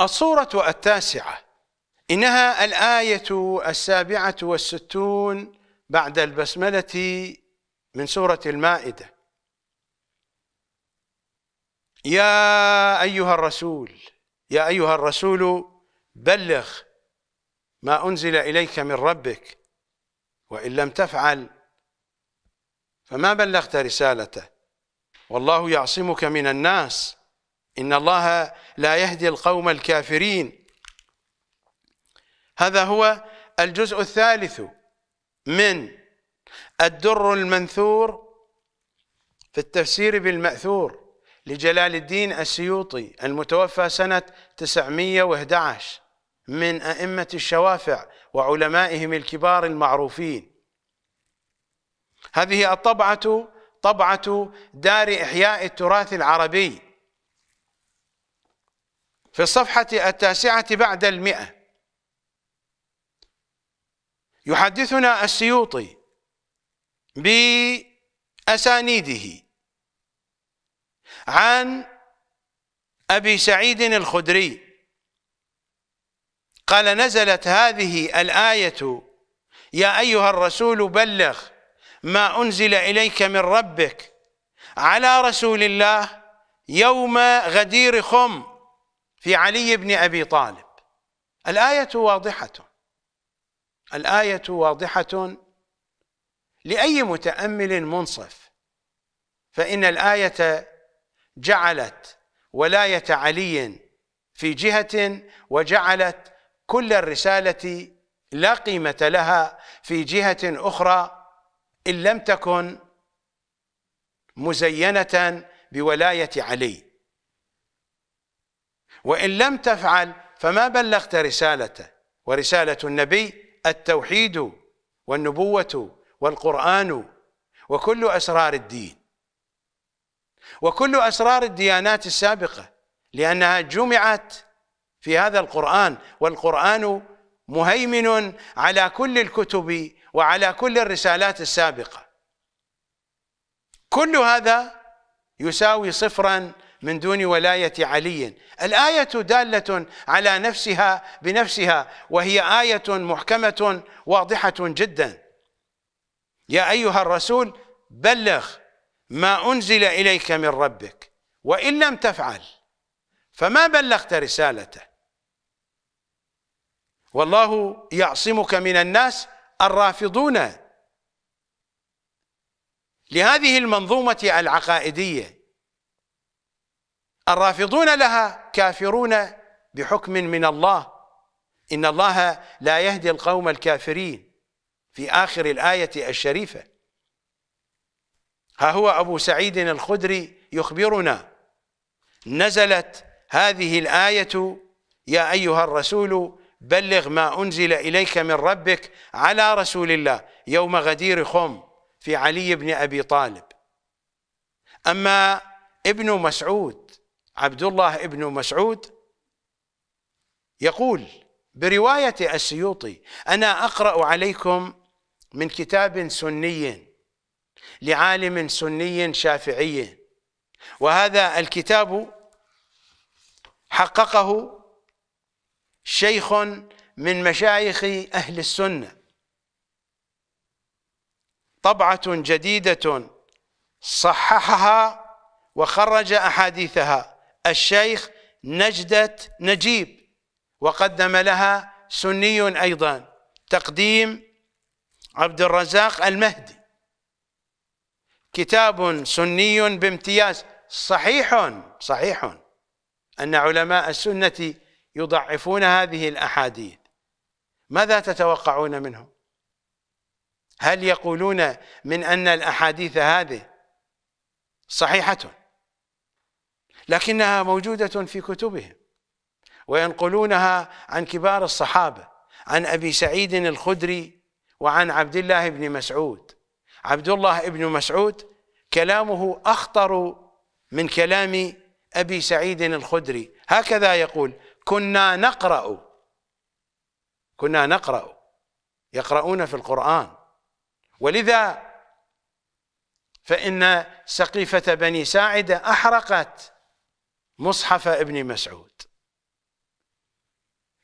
الصورة التاسعة إنها الآية السابعة والستون بعد البسملة من سورة المائدة يا أيها الرسول يا أيها الرسول بلغ ما أنزل إليك من ربك وإن لم تفعل فما بلغت رسالته والله يعصمك من الناس إن الله لا يهدي القوم الكافرين هذا هو الجزء الثالث من الدر المنثور في التفسير بالمأثور لجلال الدين السيوطي المتوفى سنة 911 من أئمة الشوافع وعلمائهم الكبار المعروفين هذه الطبعة طبعة دار إحياء التراث العربي في الصفحة التاسعة بعد المئة يحدثنا السيوطي بأسانيده عن أبي سعيد الخدري قال نزلت هذه الآية يا أيها الرسول بلغ ما أنزل إليك من ربك على رسول الله يوم غدير خم في علي بن أبي طالب الآية واضحة الآية واضحة لأي متأمل منصف فإن الآية جعلت ولاية علي في جهة وجعلت كل الرسالة لا قيمة لها في جهة أخرى إن لم تكن مزينة بولاية علي وإن لم تفعل فما بلغت رسالته ورسالة النبي التوحيد والنبوة والقرآن وكل أسرار الدين وكل أسرار الديانات السابقة لأنها جمعت في هذا القرآن والقرآن مهيمن على كل الكتب وعلى كل الرسالات السابقة كل هذا يساوي صفرا من دون ولاية علي الآية دالة على نفسها بنفسها وهي آية محكمة واضحة جدا يا أيها الرسول بلغ ما أنزل إليك من ربك وإن لم تفعل فما بلغت رسالته والله يعصمك من الناس الرافضون لهذه المنظومة العقائدية الرافضون لها كافرون بحكم من الله إن الله لا يهدي القوم الكافرين في آخر الآية الشريفة ها هو أبو سعيد الخدري يخبرنا نزلت هذه الآية يا أيها الرسول بلغ ما أنزل إليك من ربك على رسول الله يوم غدير خم في علي بن أبي طالب أما ابن مسعود عبد الله بن مسعود يقول برواية السيوطي أنا أقرأ عليكم من كتاب سني لعالم سني شافعي وهذا الكتاب حققه شيخ من مشايخ أهل السنة طبعة جديدة صححها وخرج أحاديثها الشيخ نجدة نجيب وقدم لها سني أيضا تقديم عبد الرزاق المهدي كتاب سني بامتياز صحيح صحيح أن علماء السنة يضعفون هذه الأحاديث ماذا تتوقعون منهم هل يقولون من أن الأحاديث هذه صحيحة لكنها موجودة في كتبهم وينقلونها عن كبار الصحابة عن أبي سعيد الخدري وعن عبد الله بن مسعود عبد الله بن مسعود كلامه أخطر من كلام أبي سعيد الخدري هكذا يقول كنا نقرأ كنا نقرأ يقرؤون في القرآن ولذا فإن سقيفة بني ساعدة أحرقت مصحف ابن مسعود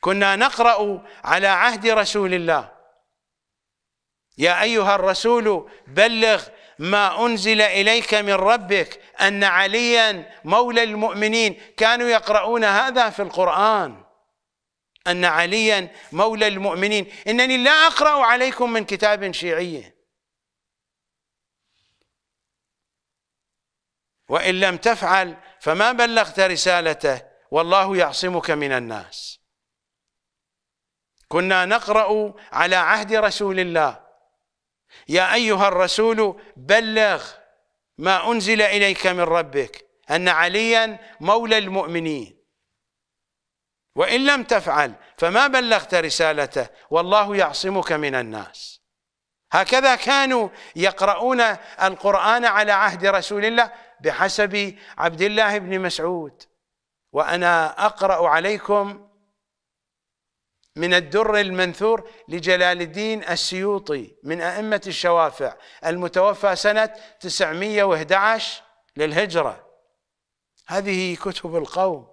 كنا نقرأ على عهد رسول الله يا أيها الرسول بلغ ما أنزل إليك من ربك أن عليا مولى المؤمنين كانوا يقرؤون هذا في القرآن أن عليا مولى المؤمنين إنني لا أقرأ عليكم من كتاب شيعي وإن لم تفعل فما بلغت رسالته والله يعصمك من الناس كنا نقرأ على عهد رسول الله يا أيها الرسول بلغ ما أنزل إليك من ربك أن عليا مولى المؤمنين وإن لم تفعل فما بلغت رسالته والله يعصمك من الناس هكذا كانوا يقرؤون القرآن على عهد رسول الله بحسب عبد الله بن مسعود وأنا أقرأ عليكم من الدر المنثور لجلال الدين السيوطي من أئمة الشوافع المتوفى سنة 911 للهجرة هذه كتب القوم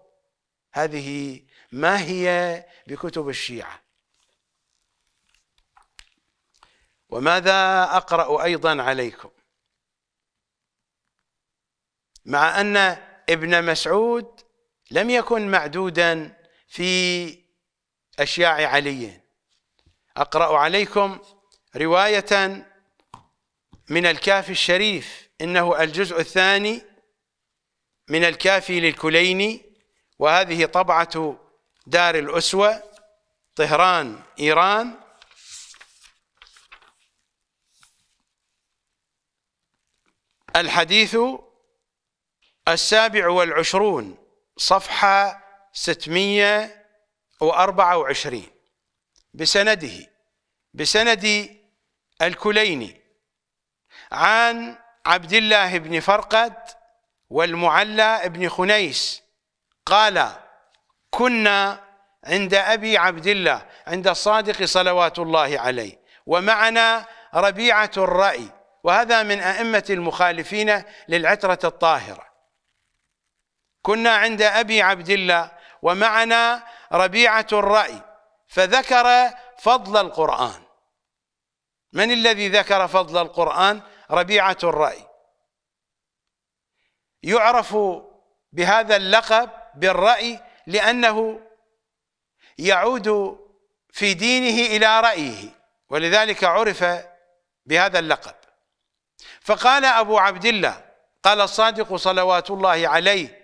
هذه ما هي بكتب الشيعة وماذا أقرأ أيضا عليكم مع أن ابن مسعود لم يكن معدودا في أشياع علي أقرأ عليكم رواية من الكافي الشريف إنه الجزء الثاني من الكافي للكليني وهذه طبعة دار الأسوة طهران إيران الحديث السابع والعشرون صفحة 624 بسنده بسند الكليني عن عبد الله بن فرقد والمعلى بن خنيس قال كنا عند أبي عبد الله عند الصادق صلوات الله عليه ومعنا ربيعة الرأي وهذا من أئمة المخالفين للعترة الطاهرة كنا عند أبي عبد الله ومعنا ربيعة الرأي فذكر فضل القرآن من الذي ذكر فضل القرآن ربيعة الرأي يعرف بهذا اللقب بالرأي لأنه يعود في دينه إلى رأيه ولذلك عرف بهذا اللقب فقال أبو عبد الله قال الصادق صلوات الله عليه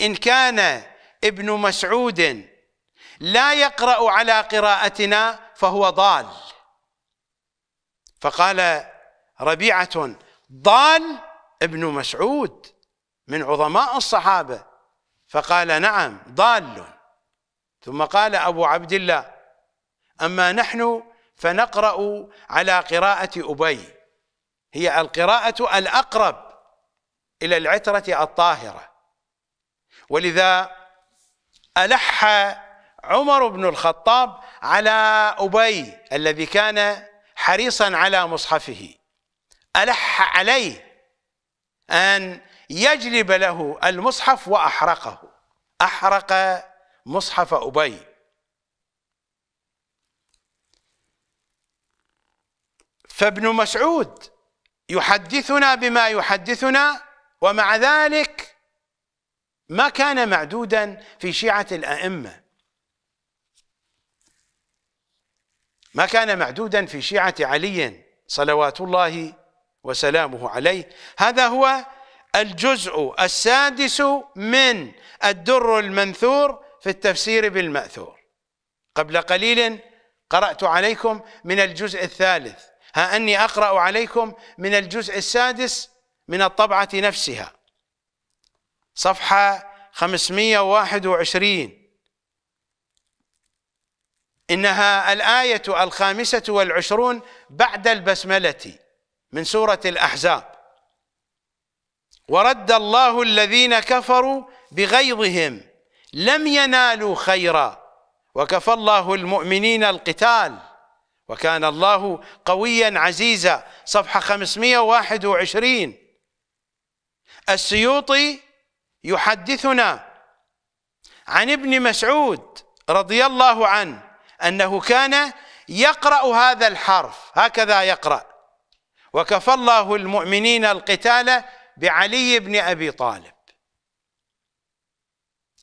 إن كان ابن مسعود لا يقرأ على قراءتنا فهو ضال فقال ربيعة ضال ابن مسعود من عظماء الصحابة فقال نعم ضال ثم قال أبو عبد الله أما نحن فنقرأ على قراءة أبي هي القراءة الأقرب إلى العترة الطاهرة ولذا ألح عمر بن الخطاب على أبي الذي كان حريصا على مصحفه ألح عليه أن يجلب له المصحف وأحرقه أحرق مصحف أبي فابن مسعود يحدثنا بما يحدثنا ومع ذلك ما كان معدودا في شيعة الأئمة ما كان معدودا في شيعة علي صلوات الله وسلامه عليه هذا هو الجزء السادس من الدر المنثور في التفسير بالمأثور قبل قليل قرأت عليكم من الجزء الثالث ها أني أقرأ عليكم من الجزء السادس من الطبعة نفسها صفحة 521 إنها الآية الخامسة والعشرون بعد البسملة من سورة الأحزاب ورد الله الذين كفروا بغيظهم لم ينالوا خيرا وكفى الله المؤمنين القتال وكان الله قويا عزيزا صفحة 521 السيوطي يحدثنا عن ابن مسعود رضي الله عنه أنه كان يقرأ هذا الحرف هكذا يقرأ وكفى الله المؤمنين القتال بعلي بن أبي طالب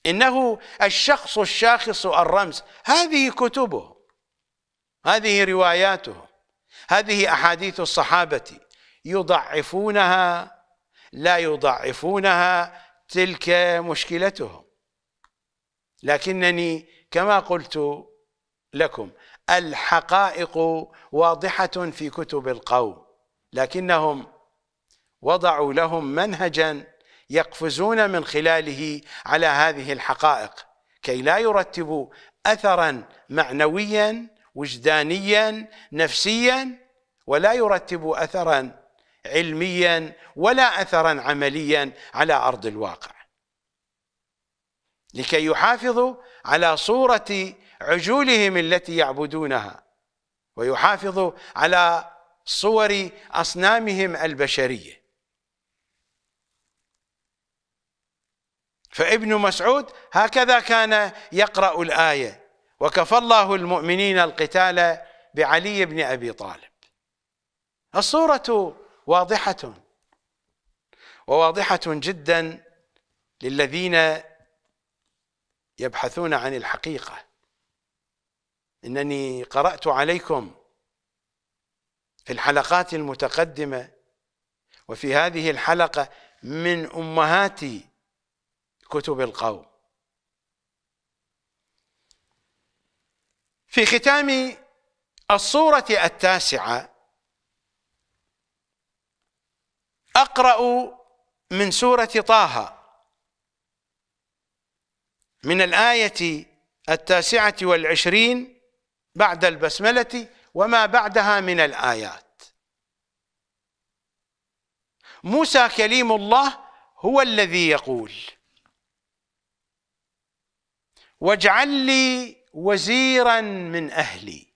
إنه الشخص الشاخص الرمز هذه كتبه هذه رواياته هذه أحاديث الصحابة يضعفونها لا يضعفونها تلك مشكلتهم لكنني كما قلت لكم الحقائق واضحة في كتب القوم لكنهم وضعوا لهم منهجا يقفزون من خلاله على هذه الحقائق كي لا يرتبوا أثرا معنويا وجدانيا نفسيا ولا يرتبوا أثرا علميا ولا أثرا عمليا على أرض الواقع لكي يحافظوا على صورة عجولهم التي يعبدونها ويحافظوا على صور أصنامهم البشرية فابن مسعود هكذا كان يقرأ الآية وكفى الله المؤمنين القتال بعلي بن أبي طالب الصورة واضحة وواضحة جدا للذين يبحثون عن الحقيقة إنني قرأت عليكم في الحلقات المتقدمة وفي هذه الحلقة من أمهات كتب القوم في ختام الصورة التاسعة اقرا من سوره طه من الايه التاسعه والعشرين بعد البسمله وما بعدها من الايات موسى كليم الله هو الذي يقول واجعل لي وزيرا من اهلي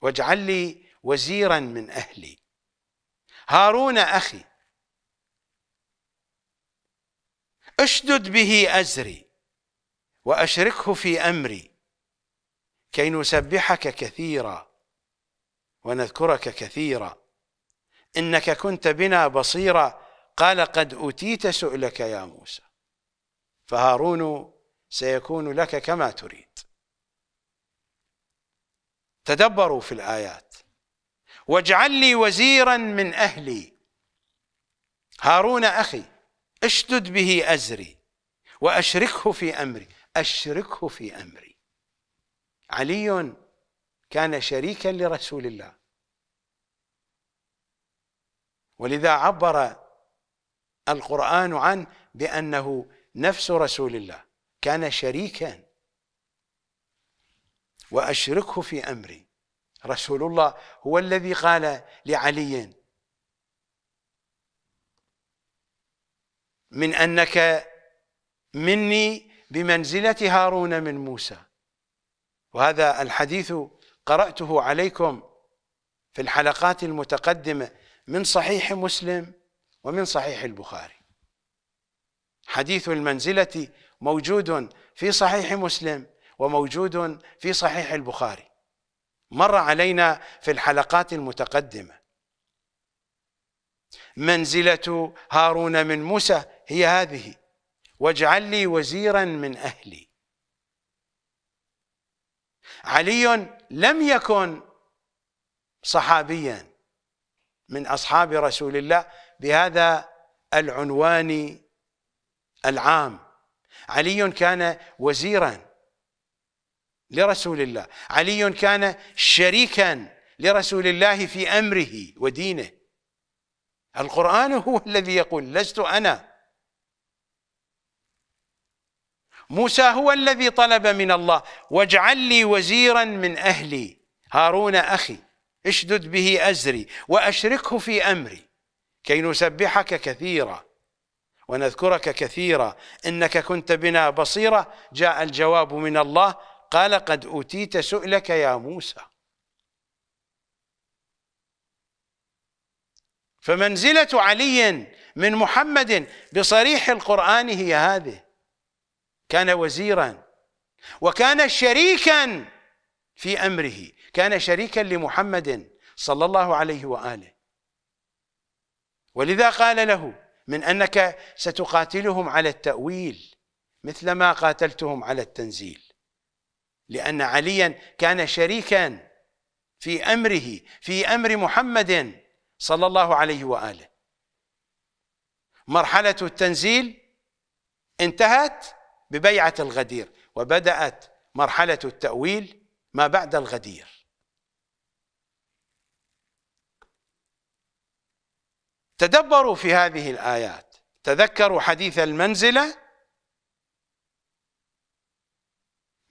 واجعل لي وزيرا من اهلي هارون أخي اشدد به أزري وأشركه في أمري كي نسبحك كثيرا ونذكرك كثيرا إنك كنت بنا بصيرا قال قد أوتيت سؤلك يا موسى فهارون سيكون لك كما تريد تدبروا في الآيات واجعل لي وزيرا من أهلي هارون أخي اشدد به أزري وأشركه في أمري أشركه في أمري علي كان شريكا لرسول الله ولذا عبر القرآن عنه بأنه نفس رسول الله كان شريكا وأشركه في أمري رسول الله هو الذي قال لعلي من أنك مني بمنزلة هارون من موسى وهذا الحديث قرأته عليكم في الحلقات المتقدمة من صحيح مسلم ومن صحيح البخاري حديث المنزلة موجود في صحيح مسلم وموجود في صحيح البخاري مر علينا في الحلقات المتقدمة منزلة هارون من موسى هي هذه واجعل لي وزيرا من أهلي علي لم يكن صحابيا من أصحاب رسول الله بهذا العنوان العام علي كان وزيراً لرسول الله علي كان شريكا لرسول الله في امره ودينه القران هو الذي يقول لست انا موسى هو الذي طلب من الله واجعل لي وزيرا من اهلي هارون اخي اشدد به ازري واشركه في امري كي نسبحك كثيرا ونذكرك كثيرا انك كنت بنا بصيرا جاء الجواب من الله قال قد أوتيت سؤلك يا موسى فمنزلة علي من محمد بصريح القرآن هي هذه كان وزيرا وكان شريكا في أمره كان شريكا لمحمد صلى الله عليه وآله ولذا قال له من أنك ستقاتلهم على التأويل مثلما قاتلتهم على التنزيل لأن عليا كان شريكا في أمره في أمر محمد صلى الله عليه وآله مرحلة التنزيل انتهت ببيعة الغدير وبدأت مرحلة التأويل ما بعد الغدير تدبروا في هذه الآيات تذكروا حديث المنزلة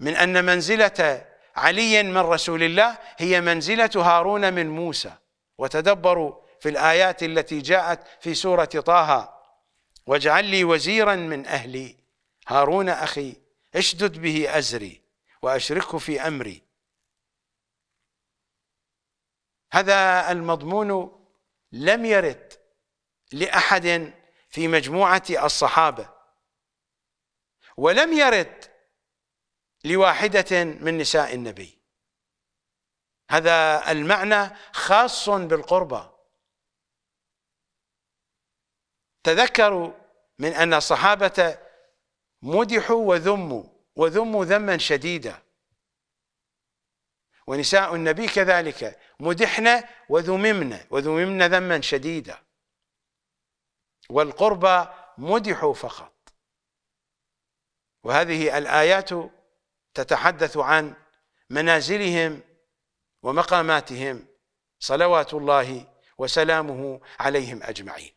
من أن منزلة علي من رسول الله هي منزلة هارون من موسى وتدبروا في الآيات التي جاءت في سورة طه واجعل لي وزيرا من أهلي هارون أخي اشدد به أزري وأشركه في أمري هذا المضمون لم يرد لأحد في مجموعة الصحابة ولم يرد لواحدة من نساء النبي هذا المعنى خاص بالقربة تذكروا من أن الصحابة مدحوا وذموا وذموا ذما شديدا ونساء النبي كذلك مدحنا وذممنا وذممنا ذما شديدا والقربى مدحوا فقط وهذه الآيات تتحدث عن منازلهم ومقاماتهم صلوات الله وسلامه عليهم أجمعين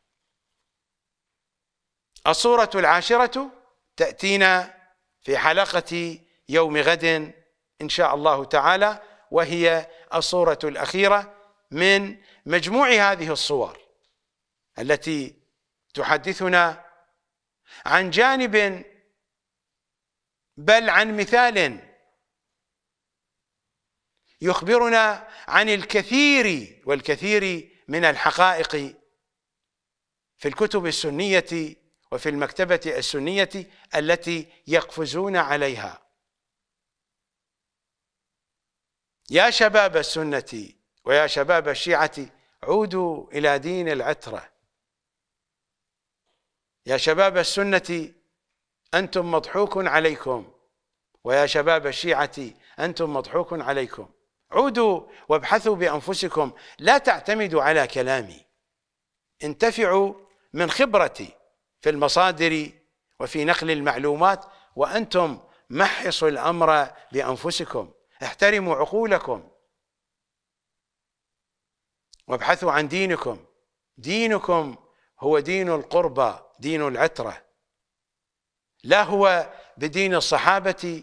الصورة العاشرة تأتينا في حلقة يوم غد إن شاء الله تعالى وهي الصورة الأخيرة من مجموع هذه الصور التي تحدثنا عن جانب بل عن مثال يخبرنا عن الكثير والكثير من الحقائق في الكتب السنية وفي المكتبة السنية التي يقفزون عليها يا شباب السنة ويا شباب الشيعة عودوا إلى دين العترة يا شباب السنة أنتم مضحوك عليكم ويا شباب الشيعة أنتم مضحوك عليكم عودوا وابحثوا بأنفسكم لا تعتمدوا على كلامي انتفعوا من خبرتي في المصادر وفي نقل المعلومات وأنتم محصوا الأمر بأنفسكم احترموا عقولكم وابحثوا عن دينكم دينكم هو دين القربى دين العترة لا هو بدين الصحابة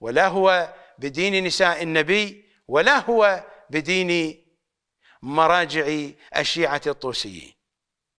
ولا هو بدين نساء النبي ولا هو بدين مراجع الشيعة الطوسيين